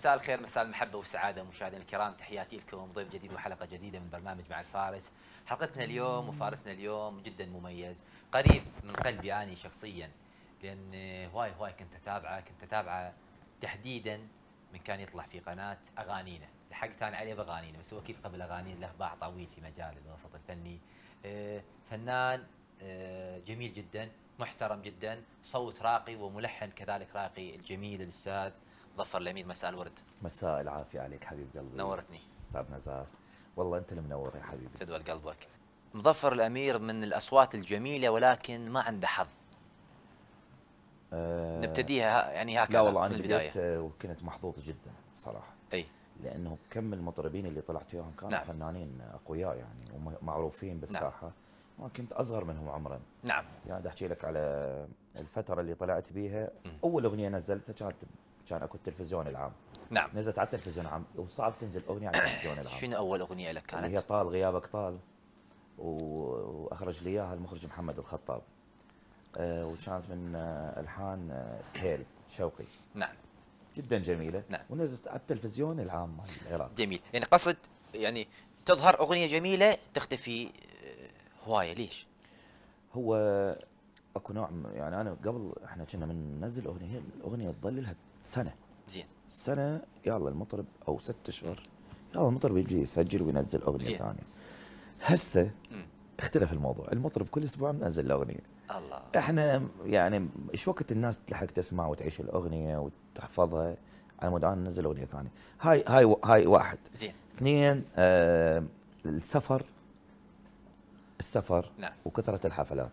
مساء الخير مساء المحبة والسعادة مشاهدينا الكرام تحياتي لكم ضيف جديد وحلقة جديدة من برنامج مع الفارس حلقتنا اليوم وفارسنا اليوم جدا مميز قريب من قلبي أنا شخصيا لأن هواي هواي كنت أتابعه كنت أتابعه تحديدا من كان يطلع في قناة أغانينا لحقت أنا عليه بأغانينا بس هو أكيد قبل أغانينا له باع طويل في مجال الوسط الفني آه، فنان آه، جميل جدا محترم جدا صوت راقي وملحن كذلك راقي الجميل الأستاذ ظفر الأمير مساء الورد مساء العافيه عليك حبيب قلبي نورتني استاذ نزار والله انت المنور يا حبيبي جدول قلبك مظفر الامير من الاصوات الجميله ولكن ما عنده حظ أه نبتديها يعني هكذا لا والله انا بديت آه، وكنت محظوظ جدا صراحه اي لانه كم المطربين اللي طلعت وياهم كانوا نعم. فنانين اقوياء يعني ومعروفين نعم. بالساحه نعم. ما كنت اصغر منهم عمرا نعم يعني احكي لك على الفتره اللي طلعت بيها م. اول اغنيه نزلتها كانت كان اكو التلفزيون العام نعم نزلت على التلفزيون العام وصعب تنزل اغنيه على التلفزيون العام شنو اول اغنيه لك كانت؟ هي طال غيابك طال واخرج لي اياها المخرج محمد الخطاب أه وكانت من آه، الحان آه، سهيل شوقي نعم جدا جميله نعم ونزلت على التلفزيون العام العراق جميل يعني قصد يعني تظهر اغنيه جميله تختفي آه، هوايه ليش؟ هو اكو نوع يعني انا قبل احنا كنا بننزل اغنيه الاغنيه تظل لها سنه زين سنه يلا المطرب او ست اشهر يلا المطرب يجي يسجل وينزل اغنيه ثانيه هسه اختلف الموضوع المطرب كل اسبوع منزل الاغنيه الله احنا يعني ايش وقت الناس تلحق تسمع وتعيش الاغنيه وتحفظها على مود ننزل اغنيه ثانيه هاي هاي هاي واحد زين اثنين آه السفر السفر نعم وكثره الحفلات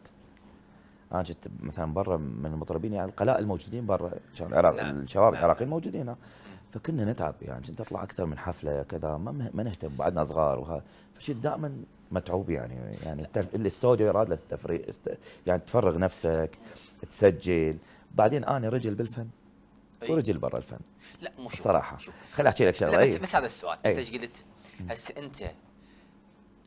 انا آه، جيت مثلا برا من المطربين يعني القلاء الموجودين برا العراق نعم. الشباب نعم. العراقيين موجودين آه. فكنا نتعب يعني كنت اطلع اكثر من حفله كذا ما ما نهتم بعدنا صغار وهذا فشيء دائما متعوب يعني يعني الاستوديو يراد له التفريغ است... يعني تفرغ نفسك تسجل بعدين انا رجل بالفن ورجل برا الفن لا مو صراحه خليني احكي لك شغله بس, بس هذا السؤال انت ايش قلت؟ هسه انت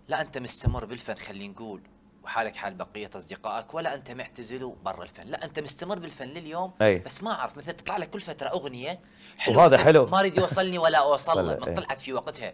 لا انت مستمر بالفن خلينا نقول وحالك حال بقيه اصدقائك ولا انت معتزل برا الفن لا انت مستمر بالفن لليوم أي. بس ما اعرف مثل تطلع لك كل فتره اغنيه حلو وهذا حلو ما اريد يوصلني ولا اوصل له من طلعت في وقتها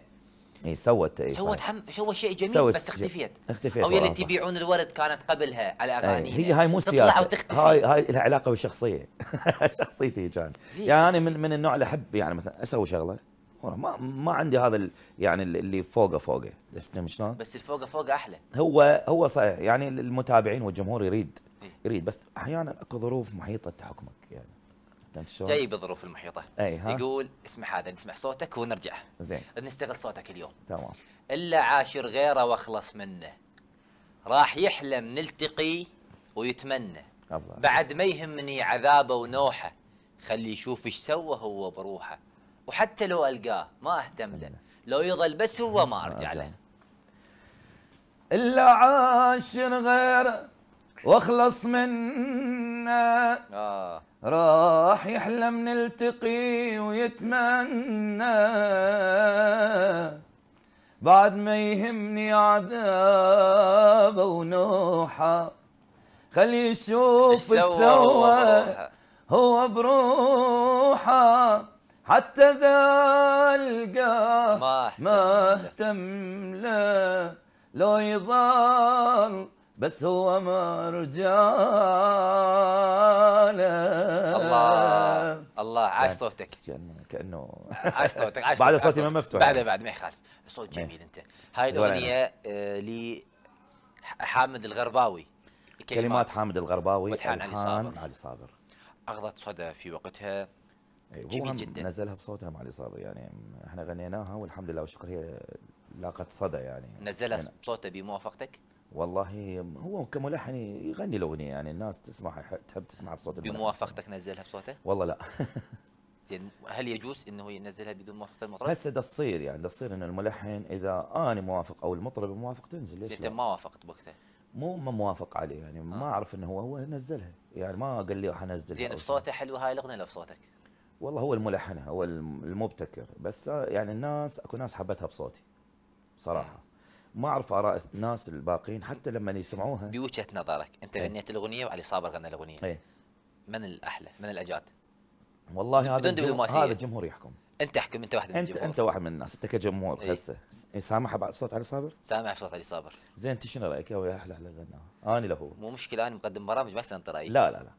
اي سوت اي سوت حم... سوت شيء جميل سوت بس اختفيت اختفيت او يلي تبيعون الورد كانت قبلها على اغاني هي هاي مو سياسه هاي هاي لها علاقه بالشخصيه شخصيتي كان يعني انا من من النوع اللي احب يعني مثلا اسوي شغله ما ما عندي هذا يعني اللي فوقه فوقه فهمت شلون؟ بس الفوقه فوقه احلى هو هو صحيح يعني المتابعين والجمهور يريد إيه. يريد بس احيانا اكو ظروف محيطه تحكمك يعني فهمت شلون؟ جاي بالظروف المحيطه اي ها؟ يقول اسمع هذا نسمع صوتك ونرجع زين نستغل صوتك اليوم تمام الا عاشر غيره واخلص منه راح يحلم نلتقي ويتمنى بعد ما يهمني عذابه ونوحه خلي يشوف ايش سوى هو بروحه وحتى لو القاه ما اهتم له إيه. لو يظل بس هو ما ارجع آه، له الا عاشر غيره واخلص منا آه. راح يحلم نلتقي ويتمنى بعد ما يهمني عذابه ونوحه خلي يشوف سوى هو بروحه حتى ذا القاه ما اهتم, له لو يضل بس هو ما رجاله الله الله عاش يعني صوتك كانه عاش صوتك عاش بعد صوتي ما مفتوح بعد يعني. بعد ما يخالف صوت إيه. جميل انت هاي الاغنيه آه، ل حامد الغرباوي كلمات, كلمات حامد الغرباوي والحان علي صابر علي صابر اخذت صدى في وقتها إيه، جميل جدا نزلها بصوتها مع الاصابه يعني احنا غنيناها والحمد لله والشكر هي لاقت صدى يعني نزلها يعني بصوتها بموافقتك؟ والله هو كملحن يغني الاغنيه يعني الناس تسمع تحب تسمع بصوت بموافقتك نزلها بصوته؟ والله لا زين هل يجوز انه ينزلها بدون موافقه المطرب؟ هسه تصير يعني تصير انه الملحن اذا انا موافق او المطرب موافق تنزل ليش؟ انت ما وافقت بوقتها؟ مو ما موافق عليه يعني ما آه. اعرف انه هو هو نزلها يعني ما قال لي راح انزلها زين بصوته حلو هاي الاغنيه ولا بصوتك؟ والله هو الملحن هو المبتكر بس آه، يعني الناس اكو ناس حبتها بصوتي بصراحه ما اعرف اراء الناس الباقيين حتى لما يسمعوها بوجهه نظرك انت إيه. غنيت الاغنيه وعلي صابر غنى الاغنيه ايه؟ من الاحلى من الاجاد والله هذا هذا الجمهور يحكم انت احكم انت واحد من انت الجمهور. انت واحد من الناس انت كجمهور ايه؟ هسه إيه، سامح صوت علي صابر؟ سامح صوت علي صابر زين انت شنو رايك هو احلى احلى غنى انا له مو مشكله انا مقدم برامج ما انت رايي لا لا لا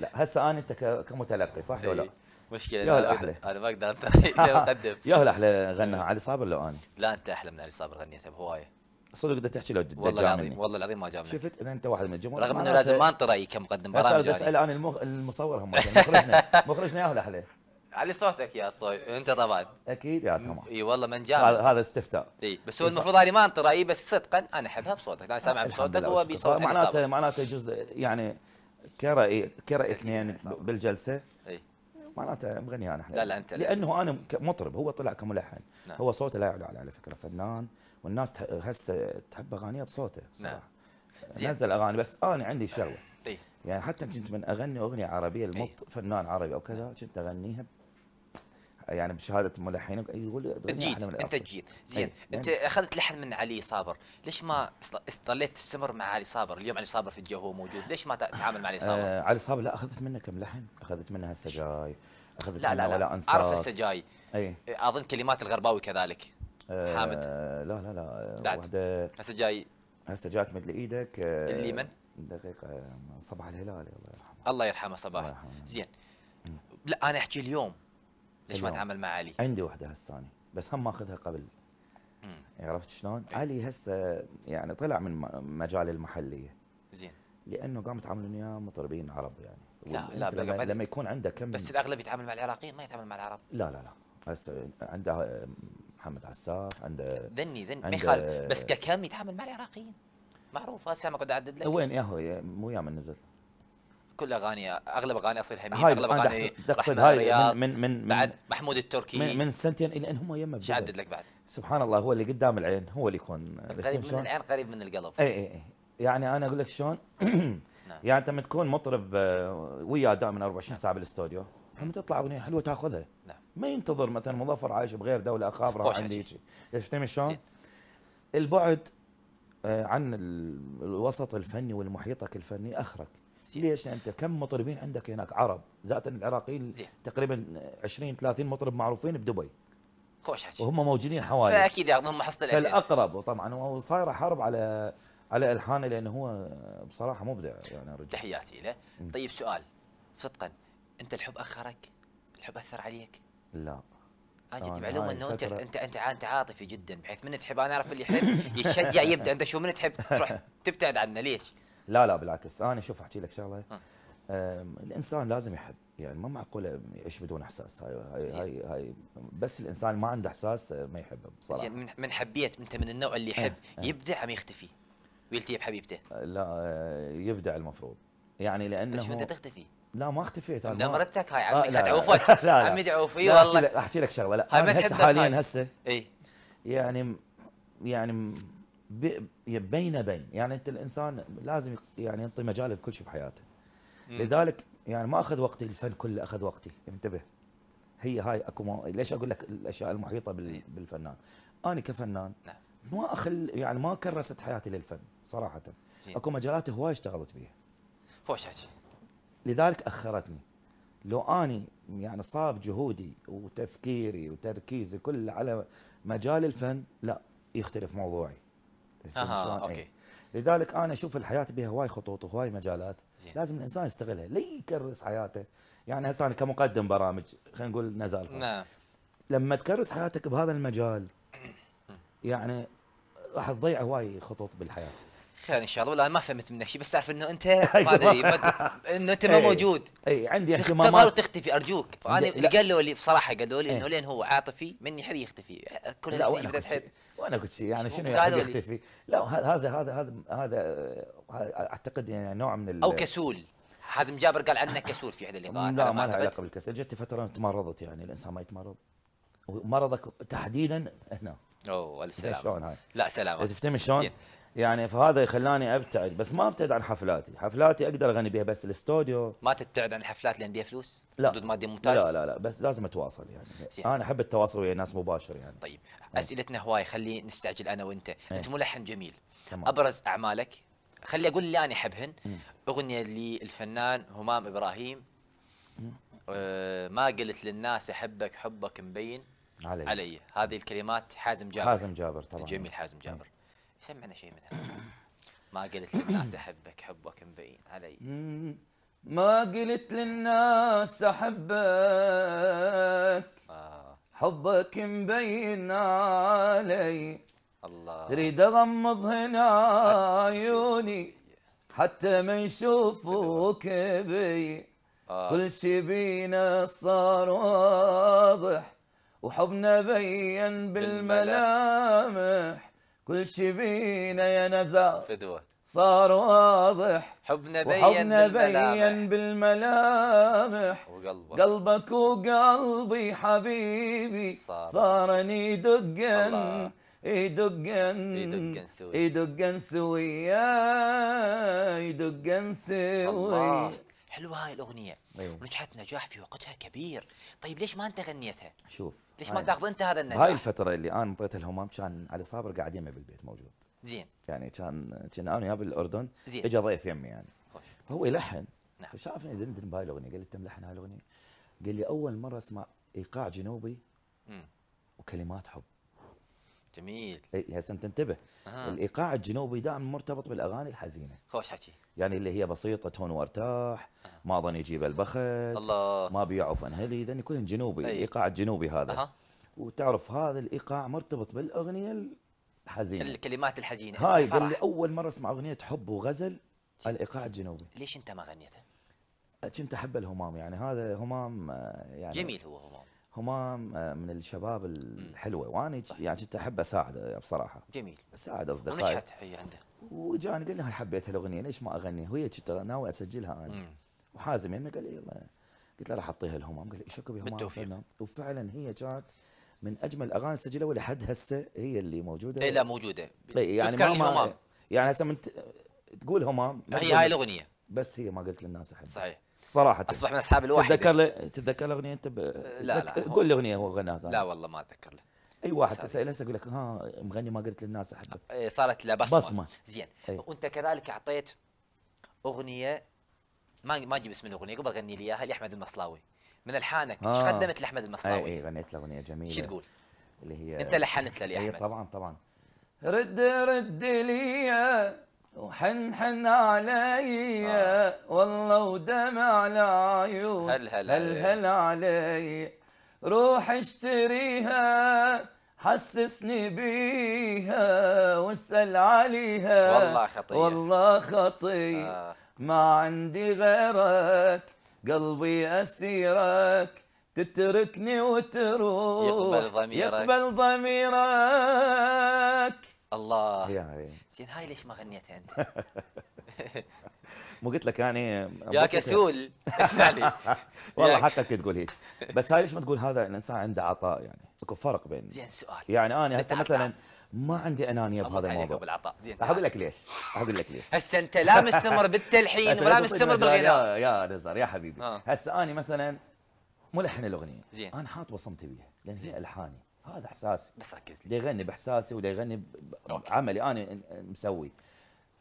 لا هسه انا انت كمتلقي صح ولا ايه؟ لا؟ مشكله يا الاحلى انا ما اقدر انت اقدم يا الاحلى غنى إيه. علي صابر لو انا لا انت احلى من علي صابر غنيتها بهوايه صدق بدك تحكي لو جد والله العظيم والله العظيم ما جابني شفت اذا انت واحد من الجمهور رغم انه لازم ما انطي رايي كمقدم برامج بس اسال انا المخ... المصور هم مخرجنا مخرجنا يا الاحلى علي صوتك يا صوي انت طبعا اكيد يا تمام اي والله من جاب هذا استفتاء اي بس هو المفروض اني ما انطي رايي بس صدقا انا احبها بصوتك انا سامع بصوتك وهو بصوتك معناته معناته جزء يعني كرأي كرأي اثنين بالجلسه معناته مغني انا احنا لا لا انت لانه انا مطرب هو طلع كملحن نعم. هو صوته لا يعلى عليه على فكره فنان والناس هسه تحب اغانيه بصوته نعم. صراحه نعم. نزل اغاني بس انا عندي شغله يعني حتى كنت من اغني اغنيه عربيه المط فنان عربي او كذا كنت اغنيها يعني بشهاده ملحنين يقول جيت انت جيت زين يعني انت اخذت لحن من علي صابر ليش ما استطليت تستمر مع علي صابر اليوم علي صابر في الجو موجود ليش ما تتعامل مع علي صابر آه علي صابر لا اخذت منه كم لحن اخذت منها السجاي اخذت لا لا لا ولا اعرف السجاي اي آه، اظن كلمات الغرباوي كذلك آه حامد لا لا لا بعد هسه جاي هسه جاك مد ايدك آه، اللي من؟ دقيقه آه، صباح الهلال الله يرحمه الله يرحمه صباح الله يرحمه. زين لا انا احكي اليوم ليش ما تعامل مع علي؟ عندي واحده هساني بس هم ماخذها قبل يعني عرفت شلون؟ إيه؟ علي هسه يعني طلع من مجال المحليه زين لانه قام يتعاملون وياه مطربين عرب يعني لا لا لما, بقى لما يكون عنده كم بس الاغلب يتعامل مع العراقيين ما يتعامل مع العرب لا لا لا هسه عنده آه، محمد عساف عنده ذني ذني ما يخالف بس ككم يتعامل مع العراقيين معروف هسه ما كنت اعدد لك وين ياهو مو يا من نزل كل اغاني اغلب اغاني اصيل حميد هاي اغلب اغاني تقصد هاي من من بعد محمود التركي من, من سنتين الى ان هم يمه شعدد لك بعد سبحان الله هو اللي قدام العين هو اللي يكون قريب من العين قريب من القلب اي اي, اي يعني انا اقول لك شلون نعم. يعني انت لما تكون مطرب آه، وياه دائما 24 نعم. ساعه بالاستوديو لما تطلع اغنيه حلوه تاخذها نعم ما ينتظر مثلا مظفر عايش بغير دوله اخاف راح عندي شفتهم شلون؟ البعد آه، عن الوسط الفني والمحيطك الفني اخرك ليش انت كم مطربين عندك هناك عرب ذات العراقيين تقريبا 20 30 مطرب معروفين بدبي خوش حكي وهم موجودين حوالي فاكيد ياخذهم حصه الاسد فالاقرب وطبعا وصايره حرب على على الحانه لانه هو بصراحه مبدع يعني الرجل تحياتي له طيب سؤال صدقا انت الحب اخرك؟ الحب اثر عليك؟ لا انا جت معلومه انه انت انت انت انت عاطفي جدا بحيث من تحب انا اعرف اللي يحب يتشجع يبدا انت شو من تحب تروح تبتعد عنه ليش؟ لا لا بالعكس انا شوف احكي لك شغله آه. الانسان لازم يحب يعني ما معقوله يعيش بدون احساس هاي هاي هاي, هاي بس الانسان ما عنده احساس ما يحب بصراحه من من حبيت انت من النوع اللي يحب إيه، إيه. يبدع عم يختفي ويلتقي بحبيبته آه، لا آه، يبدع المفروض يعني لانه شو انت تختفي لا ما اختفيت انا مرتك هاي عمي تعوفك لا لا عمي تعوفي والله احكي لك شغله لا هسه حاليا هسه اي يعني يعني بين بين يعني انت الانسان لازم يعني ينطي مجال لكل شيء بحياته لذلك يعني ما اخذ وقتي الفن كله اخذ وقتي انتبه هي هاي اكو ما... ليش اقول لك الاشياء المحيطه بال... بالفنان انا كفنان نعم. ما اخل يعني ما كرست حياتي للفن صراحه اكو مجالات هواي اشتغلت بيها خوش لذلك اخرتني لو اني يعني صاب جهودي وتفكيري وتركيزي كله على مجال الفن لا يختلف موضوعي للفيلم آه إيه. اوكي لذلك انا اشوف الحياه بها هواي خطوط وهواي مجالات زين. لازم الانسان يستغلها لا يكرس حياته يعني هسه انا كمقدم برامج خلينا نقول نزال نعم لما تكرس حياتك بهذا المجال يعني راح تضيع هواي خطوط بالحياه خير ان شاء الله والله ما فهمت منك شيء بس تعرف انه انت ما ادري انه انت ما إيه، موجود اي عندي اهتمامات تختفي ارجوك فانا اللي قالوا لي بصراحه قالوا لي انه إيه. لين هو عاطفي مني يحب يختفي كل الناس بدها تحب وانا قلت يعني شنو يعني يختفي لا هذا هذا هذا هذا اعتقد يعني نوع من او كسول حازم جابر قال عنه كسول في احدى اللقاءات لا ما لها علاقه بالكسل جت فتره تمرضت يعني الانسان ما يتمرض ومرضك تحديدا هنا اوه الف سلامه لا سلامه تفتهم شلون؟ يعني فهذا خلاني ابتعد بس ما ابتعد عن حفلاتي حفلاتي اقدر اغني بها بس الاستوديو ما تبتعد عن الحفلات لان بيها فلوس لا حدود مادي ممتاز لا لا لا بس لازم اتواصل يعني سيح. انا احب التواصل ويا الناس مباشر يعني طيب اسئلتنا هواي خلي نستعجل انا وانت ايه. انت ملحن جميل تمام. ابرز اعمالك خلي اقول اللي انا احبهن اغنيه للفنان همام ابراهيم أه ما قلت للناس احبك حبك مبين علي, علي. هذه الكلمات حازم جابر حازم جابر طبعا جميل حازم جابر سمعنا شيء منها ما قلت للناس احبك حبك مبين علي ما قلت للناس احبك آه. حبك مبين علي الله تريد اغمض هنا عيوني حتى ما يشوفوك بي آه. كل شي بينا صار واضح وحبنا بين بالملامح كل شي بينا يا نزار فدوة صار واضح حبنا بين وحبنا بين بالملامح, وقلبك قلبك وقلبي حبيبي صار, صار يدقن يدقن يدقن سويا يدقن سويا يدقن سويا حلوه هاي الاغنيه أيوه. ونجحت نجاح في وقتها كبير طيب ليش ما انت غنيتها شوف ليش ما تاخذ انت هذا النجاح هاي الفتره اللي انا انطيتها الهمام كان علي صابر قاعد يمي بالبيت موجود زين يعني كان كان انا وياه بالاردن زين اجى ضيف يمي يعني خوش. فهو يلحن نعم. فشافني دندن بهاي الاغنيه قال لي انت ملحن هاي الاغنيه قال لي اول مره اسمع ايقاع جنوبي مم. وكلمات حب جميل هسه إيه، انت انتبه آه. الايقاع الجنوبي دائما مرتبط بالاغاني الحزينه خوش حكي يعني اللي هي بسيطه تهون وارتاح آه. ما ظن يجيب البخت الله ما بيعوف انهلي ذني كلهم جنوبي أي. الايقاع الجنوبي هذا آه. وتعرف هذا الايقاع مرتبط بالاغنيه الحزينه الكلمات الحزينه هاي قال لي اول مره اسمع اغنيه حب وغزل الايقاع الجنوبي ليش انت ما غنيته؟ كنت احب الهمام يعني هذا همام آه، يعني جميل هو همام هما آه، من الشباب الحلوه وانا يعني كنت احب اساعده بصراحه جميل اساعد اصدقائي ونجحت هي عنده وجاني قال لي هاي حبيت الاغنيه ليش ما اغنيها وهي كنت ناوي اسجلها انا وحازم يمي قال لي يلا قلت له راح اعطيها لهم قال لي شكو بهم بالتوفيق وفعلا هي كانت من اجمل الاغاني سجلها ولحد هسه هي اللي موجوده اي لا موجوده اي يعني ما يعني هسه من تقول همام هي هاي الاغنيه بس هي ما قلت للناس احبها صحيح صراحة اصبح من اصحاب الواحد تتذكر لي تتذكر الاغنية انت ب... لا لا قول لي اغنية هو غناها لا والله ما اتذكر له اي واحد تساله هسه يقول لك ها مغني ما قلت للناس احبه إيه، صارت له بصمه, بصمة. زين إيه. وانت كذلك اعطيت اغنيه ما ما اجيب اسم الاغنيه قبل اغني لي اياها لاحمد المصلاوي من الحانك ايش آه. قدمت لاحمد المصلاوي؟ اي إيه، غنيت له اغنيه جميله شو تقول؟ اللي هي انت لحنت له لاحمد اي طبعا طبعا رد رد لي وحنحن حن آه. علي والله ودمع العيون هل هل, هل, هل علي روح اشتريها حسسني بيها واسأل عليها والله خطية والله خطية آه. ما عندي غيرك قلبي أسيرك تتركني وتروح يقبل ضميرك يقبل ضميرك الله يا زين هاي ليش ما غنيتها انت؟ مو قلت لك يعني يا كسول اسمعني والله حقك تقول هيك بس هاي ليش ما تقول هذا الانسان عنده عطاء يعني اكو فرق بين زين سؤال يعني انا هسه مثلا ما عندي انانيه بهذا الموضوع بالعطاء اقول لك ليش اقول لك ليش هسه انت لا مستمر بالتلحين ولا مستمر بالغناء يا نزار يا حبيبي آه. هسه اني مثلا ملحن الاغنيه زين انا حاط وصمتي بيها لان هي الحاني هذا احساسي بس ركز لي يغني باحساسي ولا يغني بعملي انا مسوي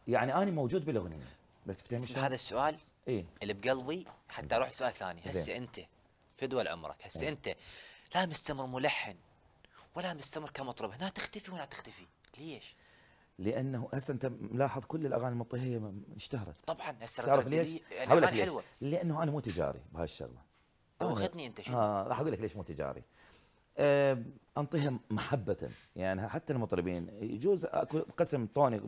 يعني انا موجود بالاغنيه لا شو هذا السؤال اي اللي بقلبي حتى اروح سؤال ثاني هسه انت في دول عمرك هسه إيه؟ انت لا مستمر ملحن ولا مستمر كمطرب هنا تختفي ولا تختفي ليش؟ لانه هسه انت ملاحظ كل الاغاني المطيهيه اشتهرت طبعا هسه تعرف ليش؟ حلوه لانه انا مو تجاري بهالشغله اخذني انت شو؟ اه راح اقول لك ليش مو تجاري آه، انطيها محبه يعني حتى المطربين يجوز قسم طوني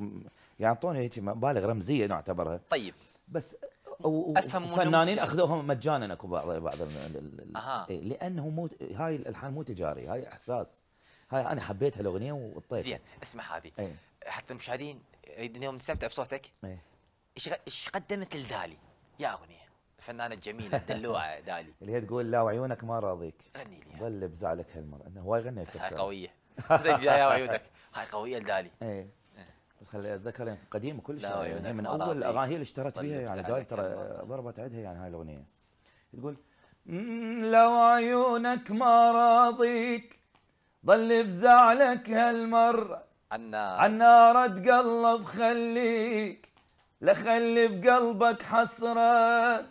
يعني طوني هيك مبالغ رمزيه نعتبرها طيب بس افهم فنانين اخذوها مجانا اكو بعض بعض أه. لانه مو هاي الالحان مو تجاري هاي احساس هاي انا حبيت هالاغنيه وطيتها زين اسمع هذه إيه. حتى المشاهدين يريدون يوم نستمتع بصوتك إيه. ايش ايش قدمت لدالي يا اغنيه الفنانه الجميله الدلوعه دالي اللي هي تقول لا وعيونك ما راضيك غني لي ظل بزعلك هالمره انه هواي غني بس هاي قويه يا وعيونك هاي قويه لدالي ايه بس خلي اتذكر يعني قديم كل شيء يعني من اول الاغاني هي اللي اشترت بها يعني دالي ترى ضربت عندها يعني هاي الاغنيه تقول لو عيونك ما راضيك ظل بزعلك هالمره عنا عنا رد قلب خليك لخلي بقلبك حسرة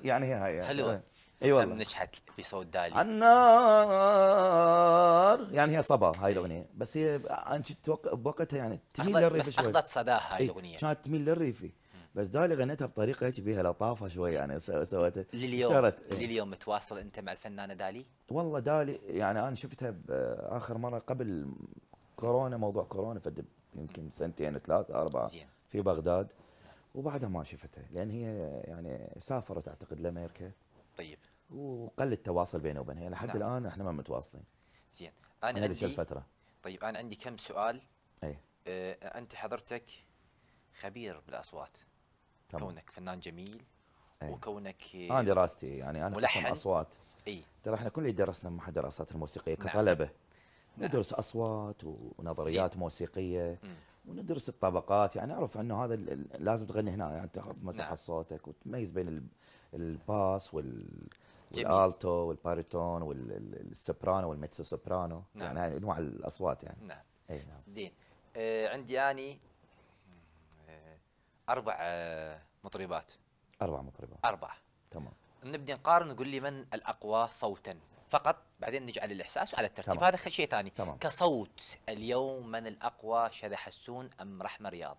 يعني هي هاي حلوة اي والله نجحت بصوت دالي النار يعني هي صبا هاي الاغنيه بس هي انت بوقتها يعني تميل للريفي شوي اخذت صداها هاي الاغنيه كانت تميل للريفي بس دالي غنيتها بطريقه هيك بيها لطافه شوي يعني سويتها لليوم اشترت لليوم متواصل انت مع الفنانه دالي؟ والله دالي يعني انا شفتها اخر مره قبل كورونا موضوع كورونا فد يمكن سنتين ثلاث اربعه زين. في بغداد وبعدها ما شفتها لان هي يعني سافرت اعتقد لامريكا طيب وقل التواصل بينها وبينها لحد نعم. الان احنا ما متواصلين زين انا عندي الفتره طيب انا عندي كم سؤال اي آه انت حضرتك خبير بالاصوات تمام. كونك فنان جميل أي. وكونك انا آه دراستي يعني انا ملحن اصوات اي ترى احنا كل اللي درسنا معها دراسات الموسيقيه نعم. كطلبه نعم. ندرس نعم. اصوات ونظريات زين. موسيقيه م. وندرس الطبقات يعني اعرف انه هذا لازم تغني هنا يعني تاخذ مساحه نعم. صوتك وتميز بين الباس وال والالتو والباريتون والسوبرانو والميتسو سوبرانو نعم. يعني انواع الاصوات يعني نعم اي نعم زين آه عندي اني آه اربع آه مطربات اربع مطربات اربع تمام نبدي نقارن نقول لي من الاقوى صوتا فقط بعدين نجي على الاحساس وعلى الترتيب طبعًا. هذا شيء ثاني تمام. كصوت اليوم من الاقوى شذا حسون ام رحمه رياض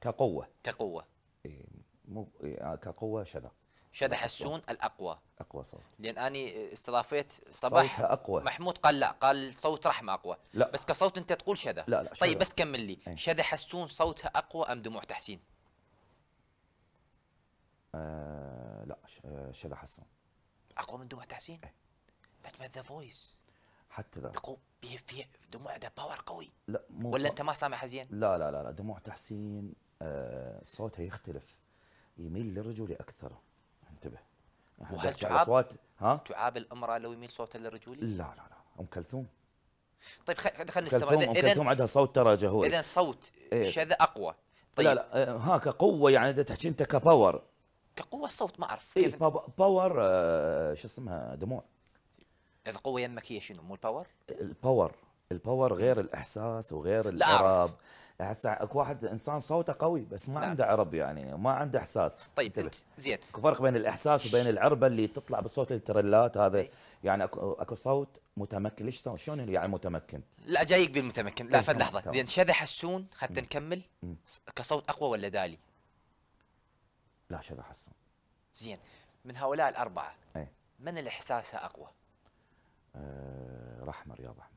كقوه كقوه إيه، مو إيه، آه، كقوه شذا شذا حسون الاقوى اقوى صوت لان اني استضافيت صباح صوتها اقوى محمود قال لا قال صوت رحمه اقوى لا بس كصوت انت تقول شذا لا لا طيب بس كمل لي إيه. شذا حسون صوتها اقوى ام دموع تحسين؟ آه لا آه، شذا حسون اقوى من دموع تحسين؟ أيه. That ذا فويس حتى ذا يقوم في دموع ذا باور قوي لا مو ولا انت ما سامع حزين؟ لا لا لا, لا دموع تحسين آه صوتها يختلف يميل للرجولي اكثر انتبه وهل تعاب اصوات ها تعاب الامراه لو يميل صوتها للرجولي؟ لا لا لا ام كلثوم طيب خلينا كلثوم ام كلثوم عندها صوت ترى جهوري اذا صوت إيه؟ شذا اقوى طيب لا لا طيب. آه، ها كقوه يعني اذا تحكي انت كباور كقوه الصوت ما اعرف إيه باور آه شو اسمها دموع القوه يمك هي شنو مو الباور الباور الباور غير الاحساس وغير العرب هسه اكو واحد انسان صوته قوي بس ما لا. عنده عرب يعني ما عنده احساس طيب انت زين اكو فرق بين الاحساس وبين العربه اللي تطلع بالصوت الترلات هذا أي. طيب. يعني اكو اكو صوت متمكن ليش صوت شلون يعني متمكن؟ لا جايك بالمتمكن لا إيه، فد لحظه زين شذا حسون حتى نكمل كصوت اقوى ولا دالي؟ لا شذا حسون زين من هؤلاء الاربعه أي. من الاحساس اقوى؟ آه، رحمه رياض احمد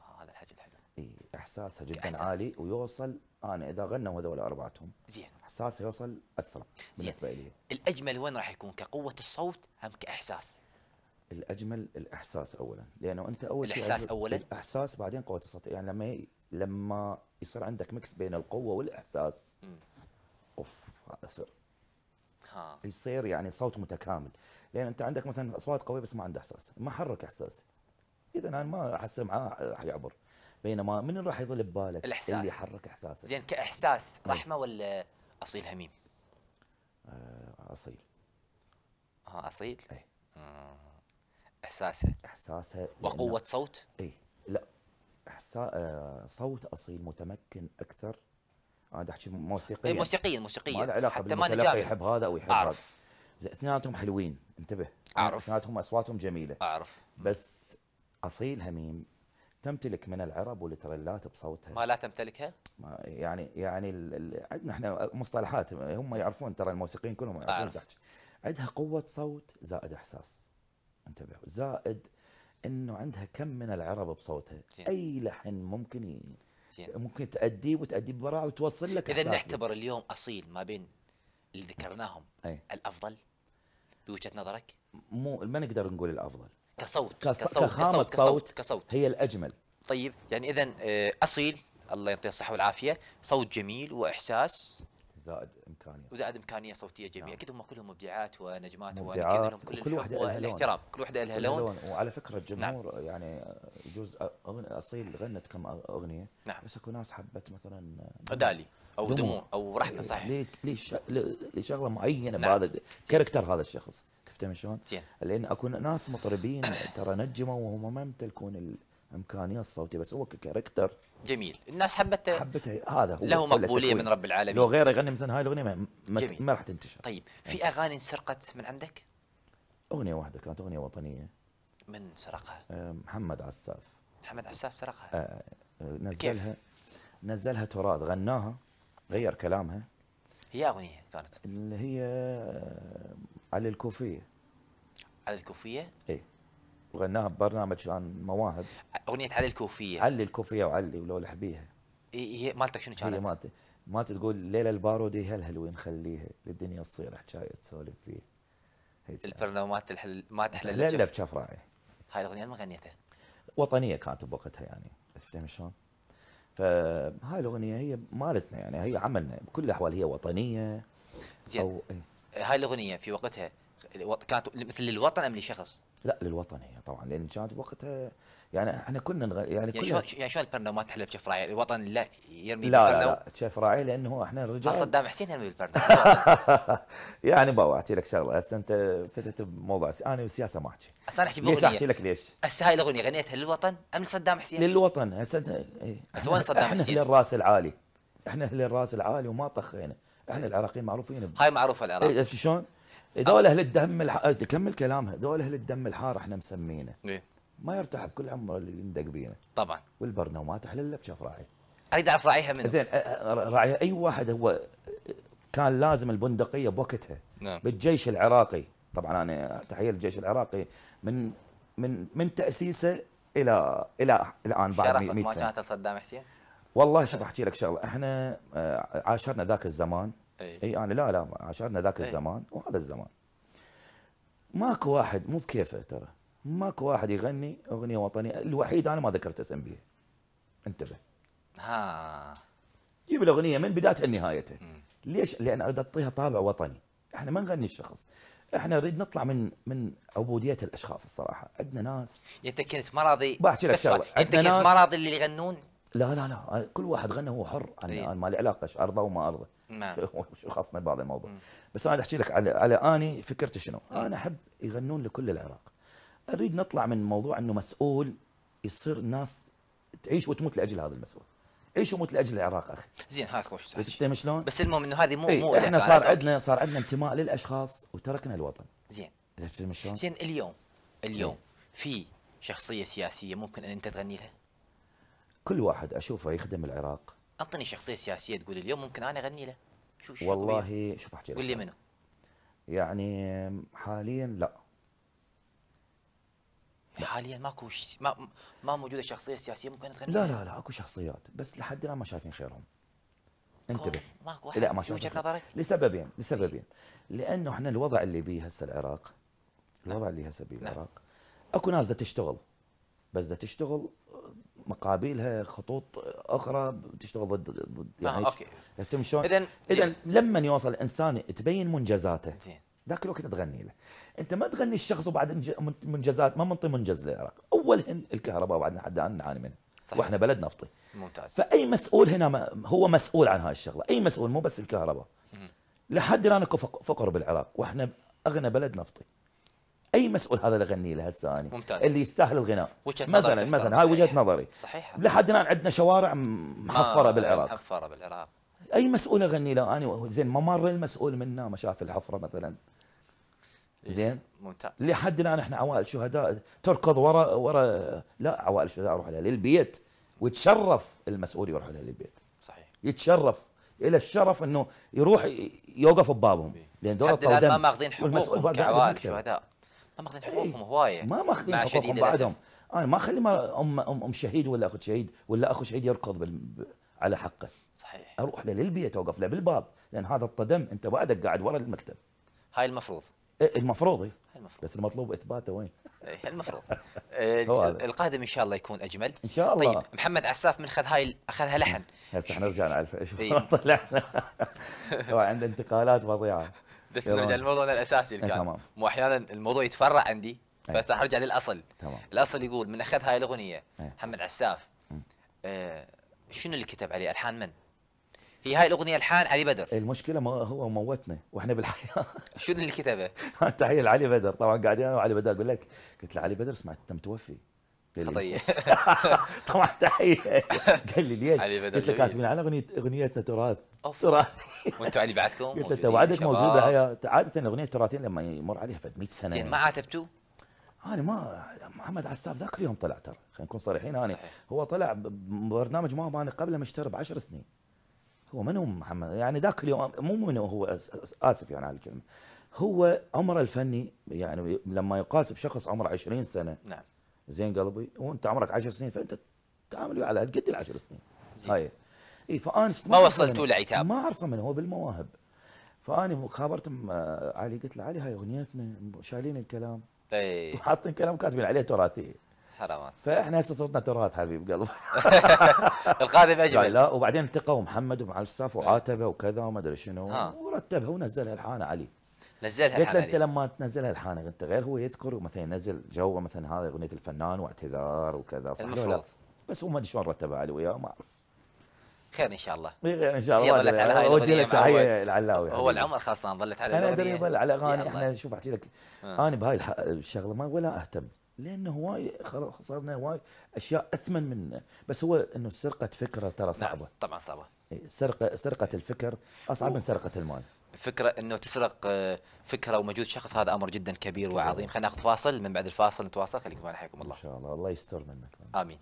آه، هذا الحجم الحلو اي احساسها جدا أحساس. عالي ويوصل انا اذا غنوا هذول اربعتهم أمم، زين احساسه يوصل اسرع بالنسبه لي الاجمل وين راح يكون كقوه الصوت ام كاحساس؟ الاجمل الاحساس اولا لانه انت اول الاحساس اولا الاحساس بعدين قوه الصوت يعني لما ي... لما يصير عندك ميكس بين القوه والاحساس م. اوف هذا يصير ها. يصير يعني صوت متكامل لان انت عندك مثلا اصوات قويه بس ما عنده احساس ما حرك احساسي اذا انا ما احس معاه راح يعبر بينما من راح يظل ببالك الإحساس. اللي يحرك احساسك زين كاحساس إيه. رحمه ولا اصيل هميم آه، اصيل اه اصيل اي آه، احساسه احساسها احساسها وقوه لأنه... صوت اي لا احساس آه، صوت اصيل متمكن اكثر انا احكي موسيقيا اي موسيقيا موسيقيا ما له علاقه حتى ما يحب هذا او يحب هذا اثنيناتهم حلوين انتبه اعرف اثنيناتهم اصواتهم جميله اعرف بس اصيل هميم تمتلك من العرب والترلات بصوتها ما لا تمتلكها؟ ما يعني يعني عندنا احنا مصطلحات هم يعرفون ترى الموسيقيين كلهم يعرفون عندها قوه صوت زائد احساس انتبه زائد انه عندها كم من العرب بصوتها اي لحن ممكن ي... ممكن تاديه وتاديه ببراعه وتوصل لك اذا نعتبر اليوم اصيل ما بين اللي ذكرناهم أي. الافضل بوجهه نظرك؟ مو ما نقدر نقول الافضل كصوت كص... كصوت كخامة كصوت, صوت كصوت هي الاجمل طيب يعني اذا آه، اصيل الله يعطيه الصحه والعافيه صوت جميل واحساس زائد امكانيه وزائد امكانيه صوتيه جميله نعم. اكيد هم كلهم مبدعات ونجمات مبدعات لهم كل, كل واحده لها الاحترام كل واحده لها لون. لون وعلى فكره نعم. الجمهور نعم. يعني يجوز اصيل غنت كم اغنيه نعم. بس اكو ناس حبت مثلا دالي او دموع او رحمه صحيح ليه ليش لشغله معينه نعم. بهذا كاركتر هذا الشخص تفتهم شلون؟ لان اكو ناس مطربين ترى نجموا وهم ما يمتلكون الامكانيه الصوتيه بس هو ككاركتر جميل الناس حبته حبته هذا هو له مقبوليه من رب العالمين لو غيره يغني مثلا هاي الاغنيه ما, ما راح تنتشر طيب في إيه. اغاني انسرقت من عندك؟ اغنيه واحده كانت اغنيه وطنيه من سرقها؟ آه، محمد عساف محمد عساف سرقها آه, آه، نزلها كيف؟ نزلها تراث غناها غير كلامها هي اغنيه كانت اللي هي على الكوفيه على الكوفيه؟ ايه وغناها ببرنامج كان مواهب اغنيه على الكوفيه علي الكوفيه وعلي ولو لحبيها إيه هي مالتك شنو كانت؟ هي مالتي مالتي تقول ليلى البارودي هلهل ونخليها للدنيا تصير حكايه تسولف فيها البرنامج ما الحل... ما تحلى للا بشفراعي هاي الاغنيه ما غنيتها وطنيه كانت بوقتها يعني تفهم شلون؟ فهاي الاغنيه هي مالتنا يعني هي عملنا بكل الاحوال هي وطنيه زين أو... إيه. هاي الاغنيه في وقتها كانت مثل للوطن ام لشخص؟ لا للوطن هي طبعا لان كانت وقتها يعني احنا كنا نغ... يعني كنا يعني شلون يعني البرنو ما تحلف شيف راعي الوطن لا يرمي لا لا, لا شيف راعي لانه احنا رجال صدام حسين يرمي بالبرنو يعني بابا احكي لك شغله هسه انت فتت بموضوع انا والسياسه ما احكي هسه احكي ليش احكي لك ليش؟ هسه هاي الاغنيه غنيتها للوطن ام لصدام حسين؟ للوطن هسه انت إيه، بس وين صدام حسين؟ احنا للراس العالي احنا للراس العالي وما طخينا احنا العراقيين معروفين هاي معروفه العراق إيه، شلون؟ دول اهل الدم الحار أه، تكمل كلامها دول اهل الدم الحار احنا مسمينه إيه؟ ما يرتاح بكل عمره اللي يندق بينا طبعا والبرنامات احلى الا بشاف راعي اريد اعرف راعيها من زين أه، أه، راعيها اي واحد هو كان لازم البندقيه بوقتها نعم. بالجيش العراقي طبعا انا تحيه للجيش العراقي من من من تاسيسه الى الى الان بعد 100 سنه ما كانت صدام حسين والله شوف احكي لك شغله احنا عاشرنا ذاك الزمان اي, أي انا يعني لا لا عاشرنا ذاك إيه. الزمان وهذا الزمان ماكو واحد مو بكيفه ترى ماكو واحد يغني اغنيه وطنيه الوحيد انا ما ذكرت اسم بيه انتبه ها جيب الاغنيه من بدايتها لنهايتها ليش؟ لان اريد اعطيها طابع وطني احنا ما نغني الشخص احنا نريد نطلع من من عبوديه الاشخاص الصراحه عندنا ناس يعني انت كنت مرضي بحكي لك شغله يعني انت كنت مرضي اللي يغنون لا لا لا كل واحد غنى هو حر انا إيه. ما لي علاقه ارضى وما ارضى نعم شو خاصنا بهذا الموضوع مم. بس انا احكي لك على على اني فكرتي شنو؟ انا احب يغنون لكل العراق اريد نطلع من موضوع انه مسؤول يصير الناس تعيش وتموت لاجل هذا المسؤول عيش وموت لاجل العراق اخي زين هذا خوش فهمت شلون؟ بس المهم انه هذه مو ايه مو احنا صار عندنا صار عندنا انتماء للاشخاص وتركنا الوطن زين فهمت شلون؟ زين اليوم اليوم في شخصيه سياسيه ممكن ان انت تغني لها؟ كل واحد اشوفه يخدم العراق اعطني شخصيه سياسيه تقول اليوم ممكن انا اغني له شو شو والله شوف احكي قول لي منو يعني حاليا لا حاليا ماكو ما ما موجوده شخصيه سياسيه ممكن تغني لا لا لا اكو شخصيات بس لحد الان ما شايفين خيرهم انتبه ماكو واحد لا ما شايفين نظرك لسببين لسببين لانه احنا الوضع اللي بيه هسه العراق الوضع اللي هسه بيه العراق اكو ناس دا تشتغل بس دا تشتغل مقابلها خطوط اخرى تشتغل ضد ضد آه، يعني آه، اوكي فهمت شلون؟ اذا اذا لما يوصل الانسان تبين منجزاته زين ذاك الوقت تغني له انت ما تغني الشخص وبعد منجزات ما منطي منجز للعراق اول الكهرباء وبعدنا حد الان نعاني منها صحيح. واحنا بلد نفطي ممتاز فاي مسؤول هنا هو مسؤول عن هاي الشغله اي مسؤول مو بس الكهرباء لحد الان اكو فقر بالعراق واحنا اغنى بلد نفطي اي مسؤول هذا اللي اغني له هسه انا ممتاز اللي يستاهل الغناء وجهة مثلا مثلا هاي وجهه نظري صحيح لحد الان عندنا شوارع محفره آه، بالعراق محفره بالعراق اي مسؤول اغني له انا زين ممر المسؤول منا ما شاف الحفره مثلا زين ممتاز لحد الان احنا عوائل شهداء تركض ورا ورا لا عوائل شهداء اروح لها للبيت وتشرف المسؤول يروح لها للبيت صحيح يتشرف الى الشرف انه يروح يوقف ببابهم إيه. لان دور حد ما ماخذين حقوقهم كعوائل شهداء ماخذين حقوقهم هوايه ما ماخذين حقوقهم بعدهم انا ما اخلي ام ام ام شهيد ولا اخو شهيد ولا اخو شهيد يركض بال... على حقه صحيح اروح له للبيت اوقف له بالباب لان هذا الطدم انت بعدك قاعد ورا المكتب هاي المفروض إيه، المفروض إيه. اي المفروض بس المطلوب اثباته وين؟ إيه، المفروض القادم ان شاء الله يكون اجمل ان شاء الله طيب محمد عساف من خذ هاي اخذها لحن هسه احنا رجعنا على طلعنا عنده انتقالات فظيعه بس نرجع لموضوعنا الاساسي اللي كان إيه، مو احيانا الموضوع يتفرع عندي إيه. بس راح ارجع للاصل تمام الاصل يقول من اخذ هاي الاغنيه إيه. محمد عساف آه شنو اللي كتب عليه الحان من؟ هي هاي الاغنيه الحان علي بدر المشكله ما هو موتنا واحنا بالحياه شنو اللي كتبه؟ تحيه لعلي بدر طبعا قاعدين انا وعلي بدر اقول لك قلت له علي بدر اسمع انت متوفي خطيه طبعا تحيه قال لي ليش؟ قلت له كاتبين على اغنيه اغنيتنا تراث تراث وانتوا علي بعدكم قلت له توعدك موجوده هي عاده الاغنيه تراثين لما يمر عليها فد 100 سنه زين ما عاتبتوه؟ انا ما محمد عساف ذاك اليوم طلع ترى خلينا نكون صريحين انا هو طلع ببرنامج ما انا قبله مشتري ب 10 سنين هو من هو محمد يعني ذاك اليوم مو من هو اسف يعني على الكلمه هو عمره الفني يعني لما يقاس بشخص عمره 20 سنه نعم زين قلبي وانت عمرك 10 سنين فانت تعامل وياه على قد العشر سنين هاي طيب. اي فانا ما وصلتوا لعتاب ما اعرفه من هو بالمواهب فاني خابرت علي قلت له علي هاي اغنيتنا شايلين الكلام اي طيب. وحاطين كلام كاتبين عليه تراثيه حرامات فاحنا هسه صرنا تراث حبيب قلب القادم اجمل طيب، لا وبعدين التقوا محمد ومع الساف وعاتبه وكذا وما ادري شنو ورتبها ونزلها الحانه علي نزلها قلت له انت لما تنزلها الحانه انت غير هو يذكر مثلا ينزل جوه مثلا هذا اغنيه الفنان واعتذار وكذا صح ولا بس هو ما ادري شلون رتبها علي وياه ما اعرف خير ان شاء الله إيه، خير ان شاء الله ظلت على هاي الاغنيه تحيه العلاوي هو العمر خلصان ظلت على انا ادري ظل على اغاني احنا شوف احكي لك آه. انا بهاي الشغله ما ولا اهتم لان هواي خسرنا هواي اشياء اثمن من بس هو انه سرقه فكره ترى نعم، صعبه نعم طبعا صعبه إيه، سرقه سرقه الفكر اصعب و... من سرقه المال فكره انه تسرق آه، فكره ومجهود شخص هذا امر جدا كبير كبير. وعظيم خلينا ناخذ فاصل من بعد الفاصل نتواصل خليكم معنا حياكم الله ان شاء الله الله يستر منك امين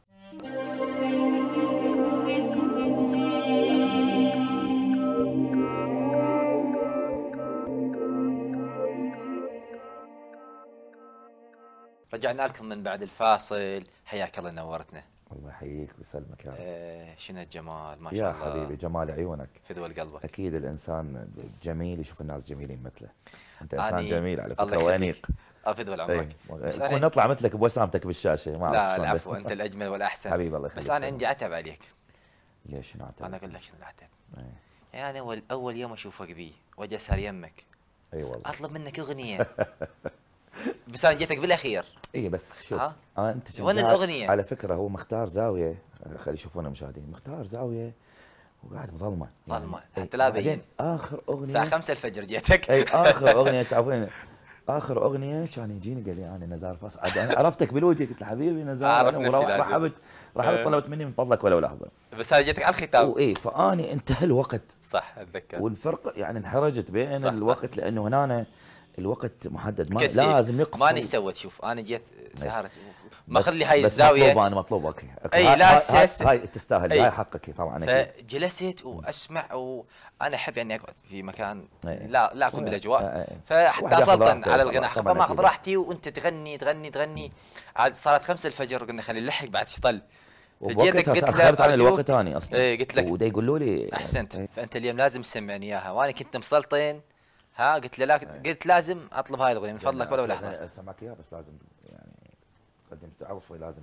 رجعنا لكم من بعد الفاصل حياك الله نورتنا الله يحييك ويسلمك يا رب. ايه شنو الجمال ما شاء يا الله. يا حبيبي جمال عيونك. في دول قلبك. اكيد الانسان جميل يشوف الناس جميلين مثله. انت انسان جميل على فكره وانيق. آه، في دول عمرك. إيه، بس أنا... نطلع مثلك بوسامتك بالشاشه ما اعرف لا العفو انت الاجمل والاحسن. حبيبي الله يخليك. بس انا عندي عتب عليك. ليش شنو عتب؟ انا اقول لك شنو العتب. ايه. يعني انا اول اول يوم اشوفك بي واجي اسهر يمك. اي والله. اطلب منك اغنيه. بس انا جيتك بالاخير اي بس شوف ها؟ آه انت وين الاغنيه على فكره هو مختار زاويه آه، خلي يشوفونا مشاهدين مختار زاويه وقاعد مظلمه يعني ظلمه إيه، حتى لا بعدين اخر اغنيه الساعه 5 الفجر جيتك اي اخر اغنيه تعرفين إيه؟ اخر اغنيه كان يجيني قال لي انا نزار فاس انا عرفتك بالوجه قلت له حبيبي نزار رحبت رحبت إيه. طلبت مني من فضلك ولو لحظه بس انا جيتك على الختام اي فاني انتهى الوقت صح اتذكر والفرق يعني انحرجت بين صح الوقت صح. لانه هنا الوقت محدد ما كسير. لازم يقفل ماني سويت شوف انا جيت إيه. سهرت ما خلي هاي الزاويه مطلوب انا اوكي اي لا هاي, هاي, تستاهل إيه. هاي حقك طبعا فجلست واسمع وانا احب اني يعني اقعد في مكان إيه. لا لا اكون بالاجواء فحتى اسلطن على الغناء ما اخذ راحتي وانت تغني تغني تغني عاد صارت خمسة الفجر قلنا خلينا نلحق بعد شطل وقتها تاخرت عن الوقت ثاني اصلا اي قلت لك ودا يقولوا لي احسنت فانت اليوم لازم تسمعني اياها وانا كنت مسلطن ها قلت له لا إيه. قلت لازم اطلب هاي الاغنيه من فضلك ولو لحظه اسمعك اياها بس لازم يعني قدمت تعرفي لازم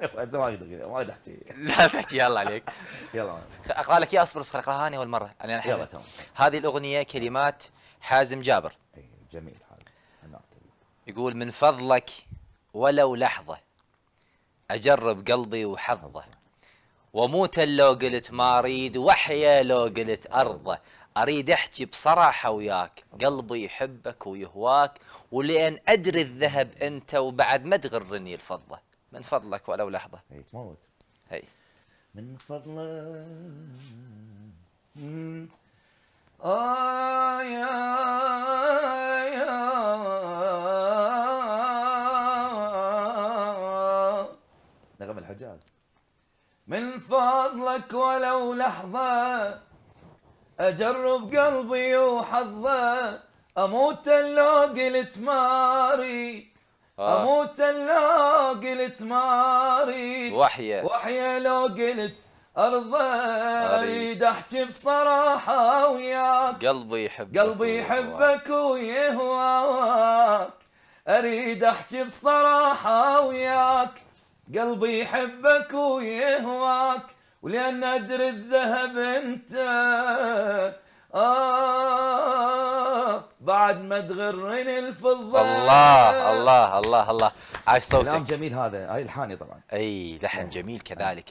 ما وايد احكي لا تحكي يلا عليك يلا اقرا لك اياها اصبر اقراها هاني اول مره يعني انا يلا تمام هذه الاغنيه كلمات حازم جابر اي جميل حازم يقول من فضلك ولو لحظه اجرب قلبي وحظه وموت لو قلت ما اريد واحيا لو قلت ارضه اريد احكي بصراحه وياك قلبي يحبك ويهواك ولان ادري الذهب انت وبعد ما تغرني الفضه من فضلك ولو لحظه اي تموت اي من فضلك آه يا يا نغم الحجاز من فضلك ولو لحظه اجرب قلبي وحظه اموت لو قلت ما اريد آه. اموت لو قلت ما اريد وحيه وحيه لو قلت ارضى اريد احكي بصراحه وياك قلبي يحبك قلبي يحبك ويهواك اريد احكي بصراحه وياك قلبي يحبك ويهواك ولأن أدري الذهب أنت آه بعد ما تغرني الفضة الله الله الله الله عايش صوتك كلام جميل هذا هاي الحاني طبعا اي لحن جميل كذلك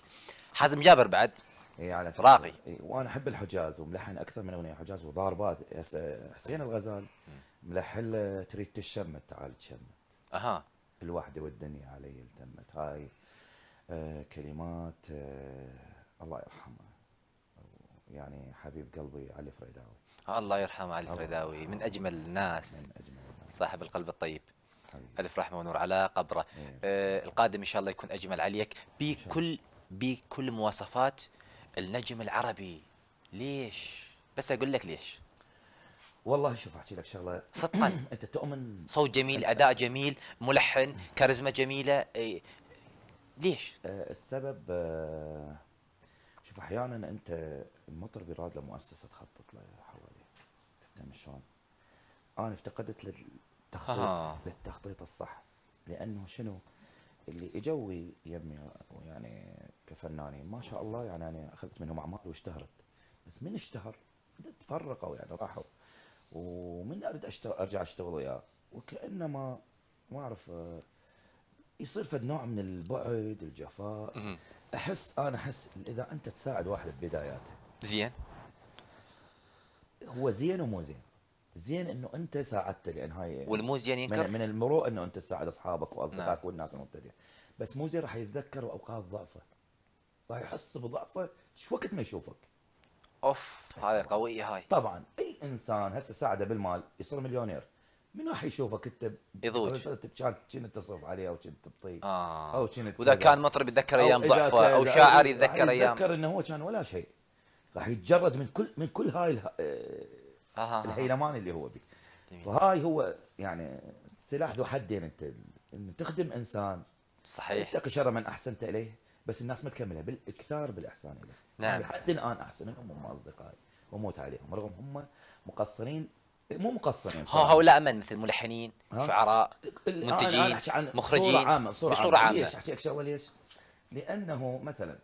حازم جابر بعد اي على فكره راقي إيه وانا احب الحجاز وملحن اكثر من اغنيه حجاز وضاربات حسين الغزال ملحن آه، تريد تشمت تعال تشمت اها الوحده والدنيا علي التمت هاي آه كلمات آه الله يرحمه يعني حبيب قلبي علي فريداوي الله يرحمه علي فريداوي من اجمل الناس من اجمل الناس. صاحب القلب الطيب حبيب. الف رحمه ونور على قبره إيه. آه القادم ان شاء الله يكون اجمل عليك بكل بكل مواصفات النجم العربي ليش بس اقول لك ليش والله شوف احكي لك شغله صدقا انت تؤمن صوت جميل اداء جميل ملحن كاريزما جميله إيه. ليش آه السبب آه شوف احيانا انت المطر بيراد لمؤسسه تخطط له حواليه تفهم شلون؟ انا افتقدت للتخطيط آه. للتخطيط الصح لانه شنو؟ اللي اجوي يمي يعني كفنانين ما شاء الله يعني انا اخذت منهم اعمال واشتهرت بس من اشتهر تفرقوا يعني راحوا ومن اريد أشتغل ارجع اشتغل وياه وكانما ما اعرف آه، يصير فد نوع من البعد الجفاء احس انا احس اذا انت تساعد واحد ببداياته زين هو زين ومو زين زين انه انت ساعدته لان هاي والمو زين ينكر من, من المروء انه انت تساعد اصحابك واصدقائك نعم. والناس المبتدئين بس مو زين راح يتذكر اوقات ضعفه راح يحس بضعفه شو وقت ما يشوفك اوف هاي قويه هاي طبعا اي انسان هسه ساعده بالمال يصير مليونير من راح يشوفك انت يضوج كنت تصرف عليه او كنت تبطي آه. او كنت واذا كان مطرب يتذكر ايام ضعفه او شاعر يتذكر ايام يتذكر انه هو كان ولا شيء راح يتجرد من كل من كل هاي اله... آه. آه،, آه. الهيلمان اللي هو به فهاي هو يعني سلاح ذو حدين انت ان تخدم انسان صحيح اتق شر من احسنت اليه بس الناس ما تكملها بالاكثار بالاحسان اليه نعم لحد الان احسن منهم هم اصدقائي واموت عليهم رغم هم مقصرين مو مقصر يعني هؤلاء من مثل ملحنين شعراء منتجين مخرجين بصورة عامة بصورة, بصورة عامة ليش احكي لك ليش؟ لانه مثلا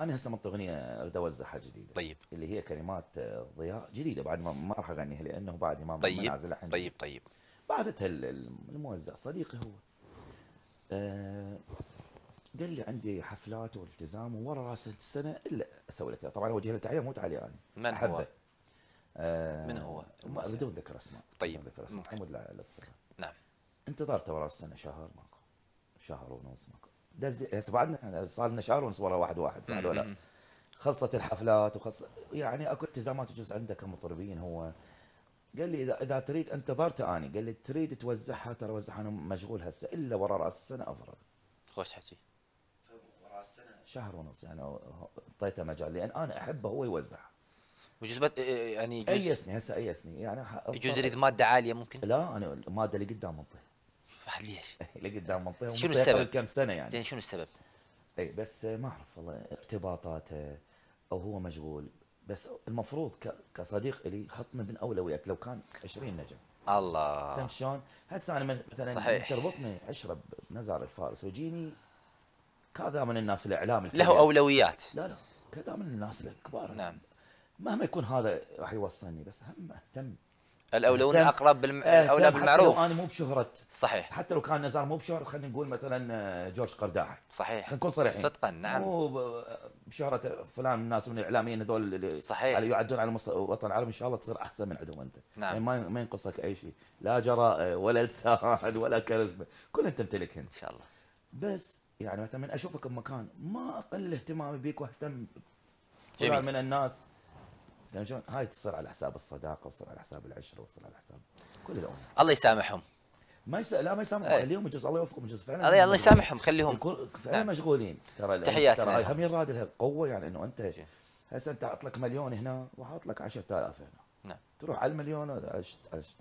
انا هسه مطي اغنيه اريد اوزعها جديده طيب اللي هي كلمات ضياء جديده بعد ما ما راح اغنيها لانه بعد ما طيب منعزل عندي طيب طيب بعثتها الموزع صديقي هو آه، قال لي عندي حفلات والتزام وورا راس السنه الا اسوي لك طبعا اوجه له تحيه مو تعالي انا يعني. من أحبه. هو؟ آه، من هو؟ بدون ذكر اسماء طيب بدون ذكر اسماء محمود لا لا نعم انتظرته ورا السنه شهر ماكو شهر ونص ماكو دز هسه بعدنا صار لنا شهر ونص ورا واحد واحد صح ولا خلصت الحفلات وخلص يعني اكو التزامات يجوز عنده كمطربين هو قال لي اذا اذا تريد انتظرته اني قال لي تريد توزعها ترى وزعها انا مشغول هسه الا ورا راس السنه افرغ خوش حكي ورا السنه شهر ونص يعني اعطيته مجال لان انا احبه هو يوزعها وجزء بت... آه، آه، يعني جزء... اي سنه هسه اي سنه يعني يجوز اريد ماده عاليه ممكن لا انا الماده اللي قدام منطقه ليش؟ اللي قدام منطقه شنو السبب؟ كم سنه يعني زين شنو السبب؟ اي بس ما اعرف والله ارتباطاته او هو مشغول بس المفروض كصديق لي حطنا من اولويات لو كان 20 نجم الله فهمت شلون؟ هسه انا مثلا صحيح تربطني عشره بنزار الفارس ويجيني كذا من الناس الاعلام الكبير. له اولويات لا لا كذا من الناس الكبار نعم مهما يكون هذا راح يوصلني بس هم اهتم الاولون اقرب بالم... الاولى بالمعروف انا مو بشهره صحيح حتى لو كان نزار مو بشهره خلينا نقول مثلا آه، جورج قرداح صحيح خلينا نكون صريحين صدقا نعم مو بشهره فلان من الناس من الاعلاميين هذول اللي صحيح اللي يعدون على الوطن العربي ان شاء الله تصير احسن من عندهم انت نعم يعني ما ينقصك اي شيء لا جراء ولا لسان ولا كاريزما كل انت ان شاء الله بس يعني مثلا من اشوفك بمكان ما اقل اهتمامي بيك واهتم جميل. من الناس شلون؟ هاي تصير على حساب الصداقه وتصير على حساب العشره وتصير على حساب كل الامور الله يسامحهم ما يس... لا ما يسامحهم اليوم إيه. يجوز الله يوفقهم يجوز فعلا الله الله يسامحهم خليهم فعلا نعم. مشغولين ترى تحياتنا ترى هم يراد لها قوه يعني انه انت هسه انت اعط لك مليون هنا وحاط لك 10000 هنا نعم تروح على المليون على 10000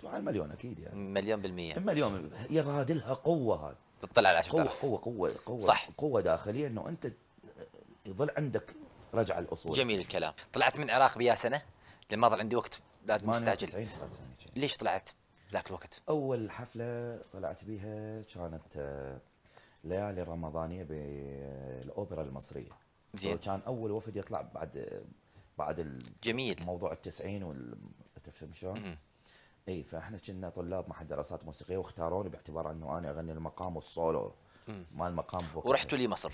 تروح على المليون اكيد يعني مليون بالمية مليون يراد لها قوه هاي تطلع على 10000 قوة, قوه قوه قوه صح قوه داخليه انه انت يظل عندك رجع الاصول جميل الكلام طلعت من العراق بيا سنه لما ظل عندي وقت لازم استعجل ليش طلعت ذاك الوقت اول حفله طلعت بيها كانت آه، ليالي رمضانيه بالاوبرا المصريه زين كان اول وفد يطلع بعد بعد جميل موضوع التسعين وال تفهم شلون؟ اي فاحنا كنا طلاب مع دراسات موسيقيه واختاروني باعتبار انه انا اغني المقام والسولو مال المقام ورحتوا لمصر؟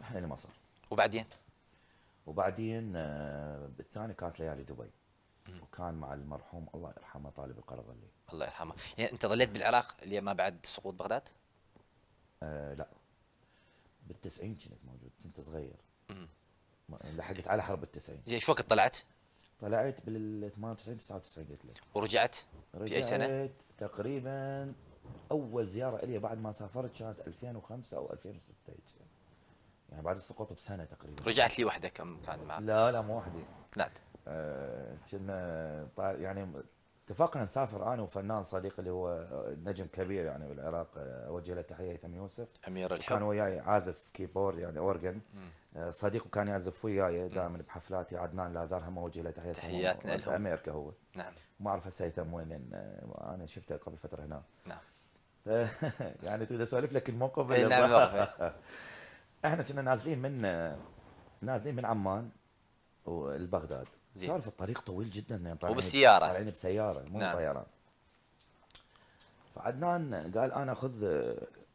رحنا لمصر وبعدين؟ وبعدين آه، بالثاني كانت ليالي دبي وكان مع المرحوم الله يرحمه طالب القرغلي الله يرحمه يعني انت ظليت بالعراق اللي ما بعد سقوط بغداد آه لا بالتسعين كنت موجود كنت صغير لحقت على حرب التسعين زين شو وقت طلعت؟ طلعت بال 98 99 قلت لك ورجعت؟ رجعت في اي سنه؟ تقريبا اول زياره لي بعد ما سافرت كانت 2005 او 2006 هيك يعني بعد السقوط بسنه تقريبا رجعت لي وحده كم كان معك؟ لا لا مو وحده نعم آه، كنا يعني اتفقنا نسافر انا وفنان صديق اللي هو نجم كبير يعني بالعراق آه، اوجه له تحيه هيثم يوسف امير الحب كان وياي عازف كيبورد يعني اورجن صديق آه، صديقه كان يعزف وياي دائما بحفلاتي عدنان لازار هم اوجه له تحيه تحياتنا لهم امريكا هو نعم ما اعرف هسه هيثم وين لان انا شفته قبل فتره هنا نعم يعني تريد اسولف لك الموقف نعم احنا كنا نازلين من نازلين من عمان والبغداد زين تعرف الطريق طويل جدا يعني طالعين وبالسياره طالعين بسياره مو نعم. طيران فعدنان قال انا اخذ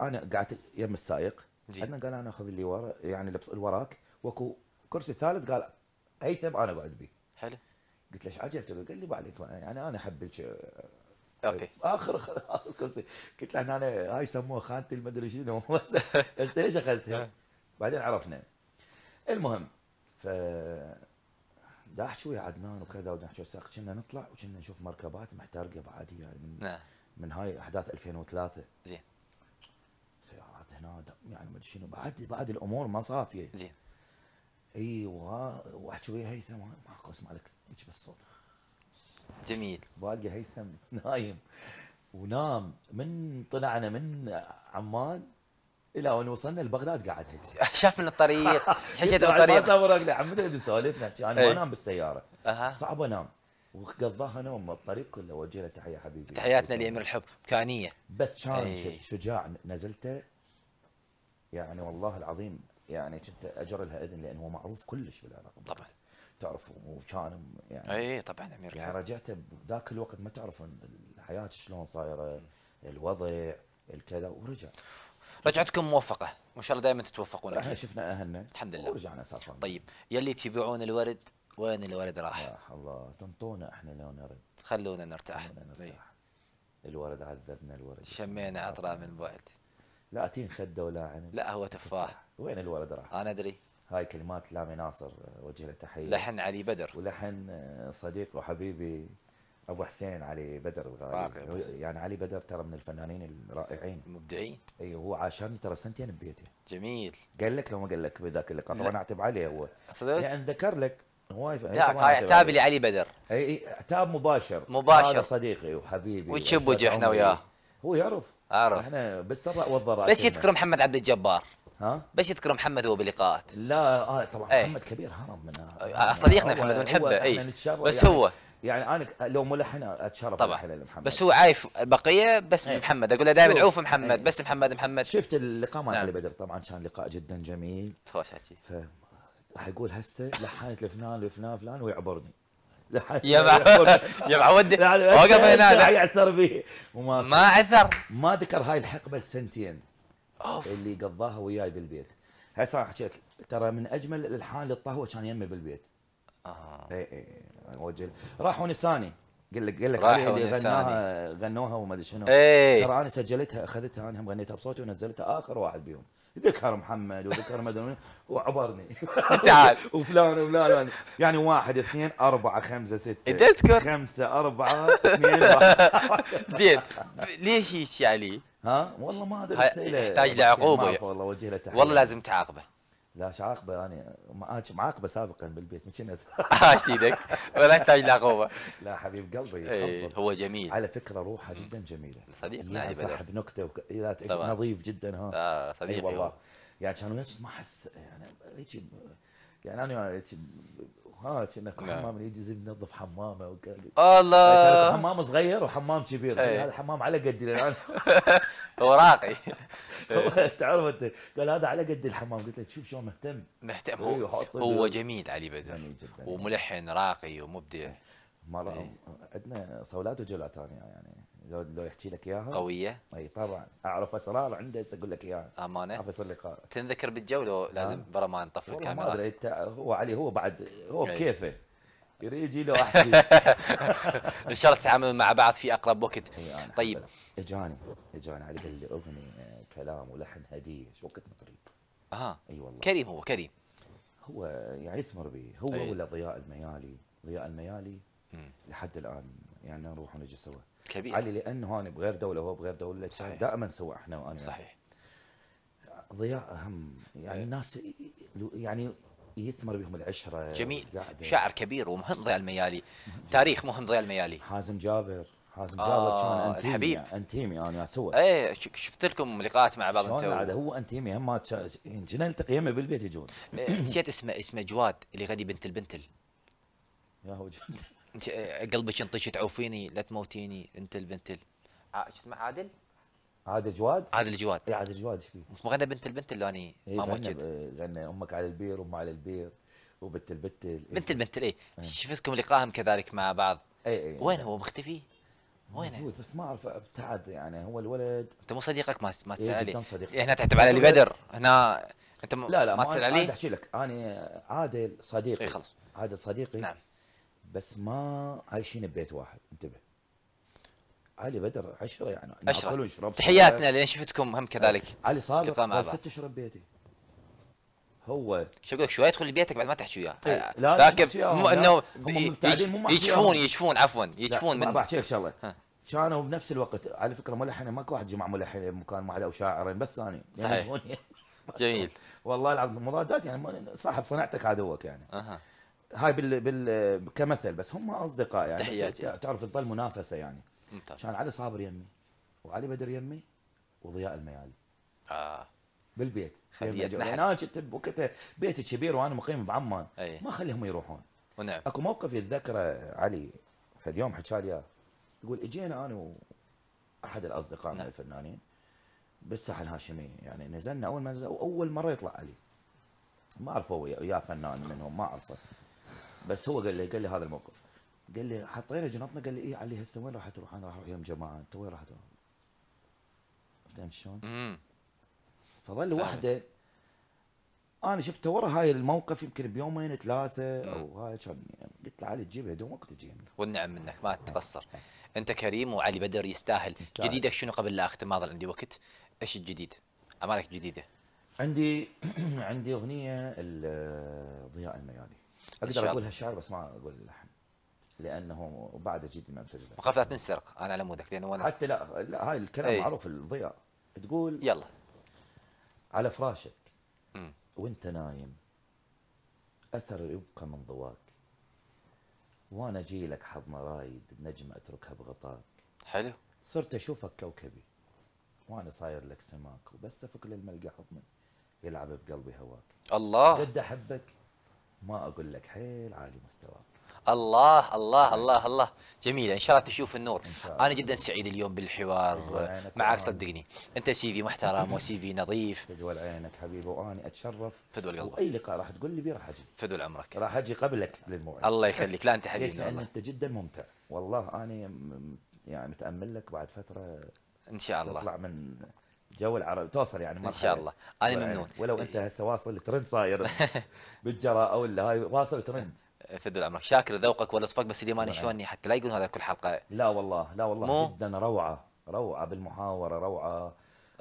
انا قعدت يم السائق زين. عدنان قال انا اخذ اللي ورا يعني اللي وراك واكو كرسي ثالث قال هيثم انا اقعد به حلو قلت له ايش عجبت له؟ قال لي ما عليك يعني انا احب اوكي اخر اخر كرسي قلت له انا هاي يسموها خانتي المدري شنو بس ليش اخذتها؟ نعم. بعدين عرفنا المهم ف دا احكي ويا عدنان وكذا ودا احكي وساق كنا نطلع وكنا نشوف مركبات محترقه بعد يعني من نعم. من هاي احداث 2003 زين سيارات هنا يعني ما ادري شنو بعد بعد الامور ما صافيه زين اي أيوة، واحكي ويا هيثم ماكو اسمع لك هيك بالصوت جميل بالقى هيثم نايم ونام من طلعنا من عمان الى ان وصلنا لبغداد قاعد هيك من الطريق حشيت بالطريق يعني ما صور إيه. اقلع عمنا سولفنا انا ما انام بالسياره أه. صعب انام وقضاها نوم الطريق كله وجه له تحيه حبيبي تحياتنا لامير الحب امكانيه بس كان إيه. شجاع نزلته يعني والله العظيم يعني كنت اجر لها اذن لانه هو معروف كلش بالعراق طبعا تعرف وكان يعني اي طبعا امير يعني رجعت بذاك الوقت ما تعرف الحياه شلون صايره الوضع الكذا ورجع رجعتكم موفقه وان شاء الله دائما تتوفقون احنا شفنا اهلنا الحمد لله ورجعنا سافرنا طيب يلي تبيعون الورد وين الورد راح؟ يا الله تنطونا احنا لو نرد خلونا نرتاح خلونا نرتاح طيب. الورد عذبنا الورد شمينا عطره من بعد لا تين خده ولا عنب لا هو تفاح وين الورد راح؟ انا ادري هاي كلمات لامي ناصر وجه له تحيه لحن علي بدر ولحن آه، صديق وحبيبي ابو حسين علي بدر الغالي يعني علي بدر ترى من الفنانين الرائعين المبدعين اي أيوه، هو عاشرني ترى سنتين ببيتي جميل قال لك لو ما قال لك بذاك اللقاء طبعا اعتب عليه هو صدق يعني ذكر لك هو هاي اعتاب لي علي بدر اي اعتاب مباشر مباشر هذا صديقي وحبيبي وتشب احنا وياه هو يعرف اعرف احنا بالسراء والضراء بس يذكر محمد عبد الجبار ها بس يذكر محمد هو بلقاءات لا آه طبعا ايه؟ محمد كبير هرب من صديقنا محمد ونحبه اي إيه. بس يعني هو يعني انا لو ملحن اتشرف طبعا محمد بس هو عايف البقيه بس ايه. محمد اقول له دائما عوف محمد ايه. بس محمد محمد شفت اللقاء مع نعم. علي بدر طبعا كان لقاء جدا جميل فوشتي ف راح اقول هسه لحنت لفلان لفلان فلان ويعبرني يا يا معود يعني وقف هنا راح يعثر به وما ما عثر ما ذكر هاي الحقبه السنتين أوف. اللي قضاها وياي بالبيت هسه راح احكي لك ترى من اجمل الالحان للطهوه كان يمي بالبيت اها اي اي إيه، وجه راح ونساني قال لك قال لك عليها اللي غنوها غنوها وما ادري شنو إيه. ترى انا سجلتها اخذتها انا هم غنيتها بصوتي ونزلتها اخر واحد بيهم ذكر محمد وذكر ادري وعبرني تعال وفلان وفلان يعني واحد اثنين اربعه خمسه سته انت تذكر خمسه اربعه اثنين زين ليش هيك علي؟ ها والله ما ادري يحتاج لعقوبه والله وجه له والله لازم تعاقبه لا عاقبه انا يعني معاقبه آه، سابقا بالبيت من كنا عاشت ايدك ولا يحتاج لعقوبه لا حبيب قلبي ايه هو جميل على فكره روحه جدا جميله صديق يعني صاحب نكته وك... اذا إيه، نظيف جدا ها آه صديقي والله يعني كانوا ما احس يعني هيك يعني انا يعني هات انك نعم. حمام يجي ينظف حمامه وقال الله يعني حمام صغير وحمام كبير إيه. هذا حمام على قدي الان وراقي تعرف انت قال هذا على قد الحمام قلت له شوف شلون مهتم مهتم هو, إيه، هو جميل علي بدر وملحن راقي ومبدع إيه. عندنا صولات وجولات يعني لو لو يحكي لك اياها قويه اي طبعا اعرف اسرار عنده هسه اقول لك اياها امانه اعرف افصل لقاء تنذكر بالجو لو لازم آه. برا ما نطفي الكاميرات هو علي هو بعد هو إيه. بكيفه يريد يجي له احد ان شاء الله تتعاملون مع بعض في اقرب وقت إيه، طيب اجاني اجاني علي قال لي اغنيه كلام ولحن هديه شو وقت ما اها اي والله كريم هو كريم هو يعني يثمر به هو أيه. ولا ضياء الميالي ضياء الميالي لحد الان يعني نروح ونجي سوا كبير علي لانه هون بغير دوله وهو بغير دوله صحيح. دائما سوا احنا وانا صحيح ضياء اهم يعني أه. الناس يعني يثمر بهم العشره جميل شاعر كبير ومهم ضياء الميالي تاريخ مهم ضياء الميالي حازم جابر حازم آه جابر كان انتيمي الحبيب. انتيمي انا سوا سوى ايه شفت لكم لقاءات مع بعض انتم عاد هو انتيمي هم كنا نلتقي يمه بالبيت يجون إيه، نسيت اسمه اسمه جواد اللي غادي بنت البنتل يا هو جواد انت آه، قلبك ينطش تعوفيني لا تموتيني انت البنت آه، شو اسمه عادل؟ عادل جواد؟ عادل جواد اي عادل جواد ايش فيه؟ غنى بنت البنت اللي انا إيه، ما موجود غنى امك على البير وام على البير وبنت البنت إيه. بنت البنت اي إيه. شفتكم لقاهم كذلك مع بعض اي اي وين هو مختفي؟ وين موجود بس ما اعرف ابتعد يعني هو الولد انت مو صديقك ما ما تسال عليه صديق هنا يعني تعتب على اللي بدر هنا انت لا لا ما تسال لا احكي لك انا عادل صديقي اي خلص عادل صديقي نعم بس ما عايشين ببيت واحد انتبه علي بدر عشرة يعني عشرة تحياتنا لان شفتكم هم كذلك علي صالح قال ست اشهر ببيتي هو شو اقول لك شوي يدخل بيتك بعد ما تحكي وياه إيه، لا آه، لكن مو انه يجفون يجفون عفوا يجفون من بحكي لك شغله كانوا بنفس الوقت على فكره ملحنين ماكو واحد جمع ملحنين بمكان واحد او شاعرين بس انا يعني صحيح جميل والله العظيم مضادات يعني صاحب صنعتك عدوك يعني أه. هاي بال... بال... كمثل بس هم اصدقاء يعني تحياتي يعني. تعرف تظل منافسه يعني ممتاز كان علي صابر يمي وعلي بدر يمي وضياء الميالي اه بالبيت انا كنت بوقتها بيتي كبير وانا مقيم بعمان أيه. ما خليهم يروحون ونعم اكو موقف يتذكره علي فد يوم حكى لي يقول اجينا انا واحد الاصدقاء نعم. من الفنانين بالساحه الهاشمي يعني نزلنا اول ما نزل واول مره يطلع علي ما اعرفه يا فنان منهم ما اعرفه بس هو قال لي قال لي هذا الموقف قال لي حطينا جنطنا قال لي ايه علي هسه وين راح تروح؟ انا راح اروح يوم جماعه انت وين راح تروح؟ فهمت شلون؟ فظل وحده انا شفته ورا هاي الموقف يمكن بيومين ثلاثه او هاي يعني قلت له علي تجيب هدومك وتجيب والنعم منك ما تقصر انت كريم وعلي بدر يستاهل, يستاهل. جديدك شنو قبل لا اختم ما ظل عندي وقت ايش الجديد؟ اعمالك جديده عندي عندي اغنيه ضياء الميالي اقدر اقول هالشعر بس ما اقول اللحن لانه بعد جدا ما مسجل وقف لا تنسرق انا على مودك لانه انا حتى لا لا هاي الكلام ايه. معروف الضياء تقول يلا على فراشك مم. وانت نايم اثر يبقى من ضواك وانا اجي لك حضنه رايد نجمه اتركها بغطاك حلو صرت اشوفك كوكبي وانا صاير لك سماك وبس افك للملقى حضني يلعب بقلبي هواك الله قد احبك ما اقول لك حيل عالي مستوى الله الله الله الله جميلة إن شاء الله تشوف النور الله. أنا جدا سعيد اليوم بالحوار معك صدقني أنت سي في محترم وسي في نظيف فدول عينك حبيبي واني أتشرف فدول قلبك وأي لقاء راح تقول لي بي راح أجي فدول عمرك راح أجي قبلك للموعد الله يخليك لا أنت حبيبي لأن أنت جدا ممتع والله أنا يعني متأمل لك بعد فترة إن شاء الله تطلع من جو العربي توصل يعني ما ان شاء الله انا طيب، ممنون ولو انت هسه واصل ترند صاير بالجرى او هاي واصل ترند فدل عمرك شاكر ذوقك ولطفك بس اليوم انا نعم. شلوني حتى لا يقولون هذا كل حلقه لا والله لا والله مو؟ جدا روعه روعه بالمحاوره روعه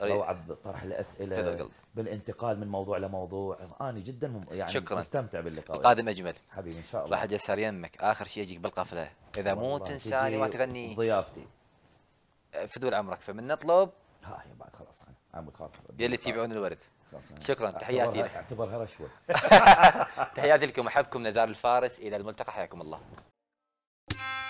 روعه بطرح الاسئله بالانتقال من موضوع لموضوع انا جدا مم... يعني شكرا مستمتع باللقاء القادم اجمل حبيبي ان شاء الله راح اجلس يمك اخر شيء يجيك بالقفله اذا مو تنساني ما تغني ضيافتي فدول عمرك فمن نطلب ها هي بعد خلاص انا عم متخلف يلي تبيعون الورد شكرا تحياتي اعتبرها رشوه تحياتي لكم احبكم نزار الفارس الى الملتقى حياكم الله